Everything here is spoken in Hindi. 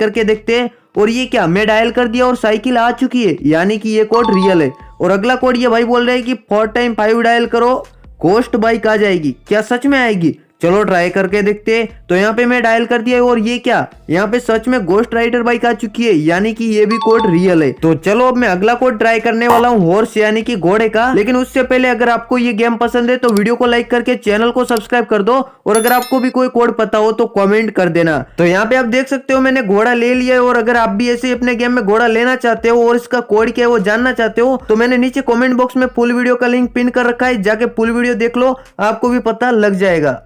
करके देखते हैं और ये क्या मैं डायल कर दिया और साइकिल आ चुकी है यानी कि ये कोड रियल है और अगला कोड ये भाई बोल रहे हैं कि फोर टाइम फाइव डायल करो कोस्ट बाइक आ जाएगी क्या सच में आएगी चलो ट्राई करके देखते तो यहाँ पे मैं डायल कर दिया और ये क्या यहाँ पे सच में गोस्ट राइडर बाइक आ चुकी है यानी कि ये भी कोड रियल है तो चलो अब मैं अगला कोड ट्राई करने वाला हूँ हॉर्स यानी कि घोड़े का लेकिन उससे पहले अगर आपको ये गेम पसंद है तो वीडियो को लाइक करके चैनल को सब्सक्राइब कर दो और अगर आपको भी कोई कोड पता हो तो कॉमेंट कर देना तो यहाँ पे आप देख सकते हो मैंने घोड़ा ले लिया है और अगर आप भी ऐसे अपने गेम में घोड़ा लेना चाहते हो और इसका कोड क्या है वो जानना चाहते हो तो मैंने नीचे कॉमेंट बॉक्स में फुल वीडियो का लिंक पिन कर रखा है जाके फुल वीडियो देख लो आपको भी पता लग जाएगा